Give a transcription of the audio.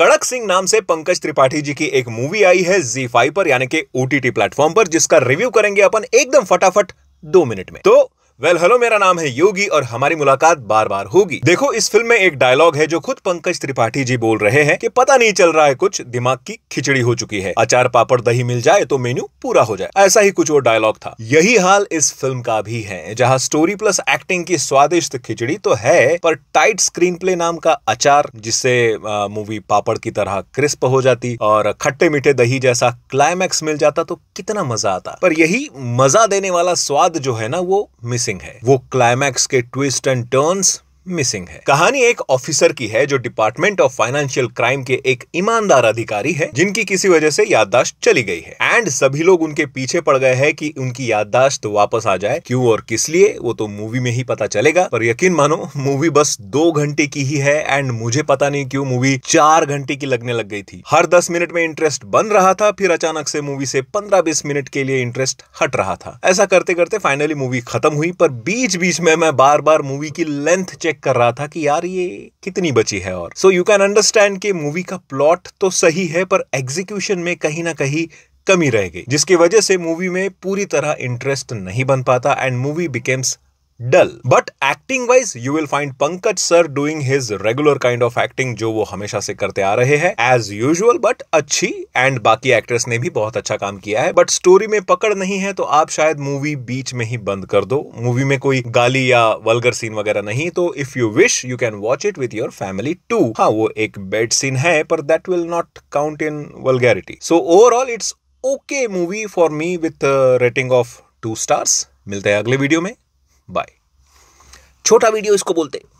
कड़क सिंह नाम से पंकज त्रिपाठी जी की एक मूवी आई है जी फाइव पर यानी कि ओटीटी प्लेटफॉर्म पर जिसका रिव्यू करेंगे अपन एकदम फटाफट दो मिनट में तो वेल हेलो मेरा नाम है योगी और हमारी मुलाकात बार बार होगी देखो इस फिल्म में एक डायलॉग है जो खुद पंकज त्रिपाठी जी बोल रहे हैं कि पता नहीं चल रहा है कुछ दिमाग की खिचड़ी हो चुकी है अचार पापड़ दही मिल जाए तो मेन्यू पूरा हो जाए ऐसा ही कुछ वो डायलॉग था यही हाल इस फिल्म का भी है जहाँ स्टोरी प्लस एक्टिंग की स्वादिष्ट खिचड़ी तो है पर टाइट स्क्रीन प्ले नाम का अचार जिससे मूवी पापड़ की तरह क्रिस्प हो जाती और खट्टे मीठे दही जैसा क्लाइमैक्स मिल जाता तो कितना मजा आता पर यही मजा देने वाला स्वाद जो है ना वो मिसिंग मिसिंग है वो क्लाइमैक्स के ट्विस्ट एंड टर्न्स मिसिंग है कहानी एक ऑफिसर की है जो डिपार्टमेंट ऑफ फाइनेंशियल क्राइम के एक ईमानदार अधिकारी है जिनकी किसी वजह से याददाश्त चली गई है एंड सभी लोग उनके पीछे पड़ गए हैं कि उनकी याददाश्त वापस आ जाए क्यों और किस लिए वो तो मूवी में ही पता चलेगा पर यकीन मानो मूवी बस दो घंटे की ही है एंड मुझे पता नहीं क्यों मूवी चार घंटे की लगने लग गई थी हर दस मिनट में इंटरेस्ट बन रहा था फिर अचानक से मूवी से पंद्रह बीस मिनट के लिए इंटरेस्ट हट रहा था ऐसा करते करते फाइनली मूवी खत्म हुई पर बीच बीच में मैं बार बार मूवी की लेंथ चेक चेक कर रहा था कि यार ये कितनी बची है और सो यू कैन अंडरस्टैंड कि मूवी का प्लॉट तो सही है पर एग्जीक्यूशन में कहीं ना कहीं कमी रह गई जिसकी वजह से मूवी में पूरी तरह इंटरेस्ट नहीं बन पाता and movie becomes dull but acting wise you will find Pankaj sir doing his regular kind of acting जो वो हमेशा से करते आ रहे हैं एज यूजल बट अच्छी एंड बाकी एक्ट्रेस ने भी बहुत अच्छा काम किया है बट स्टोरी में पकड़ नहीं है तो आप शायद मूवी बीच में ही बंद कर दो मूवी में कोई गाली या वलगर सीन वगैरह नहीं तो if you wish you can watch it with your family too हाँ वो एक बेड सीन है पर that will not count in vulgarity so overall it's okay movie for me with rating of two stars मिलते हैं अगले video में bye छोटा वीडियो इसको बोलते हैं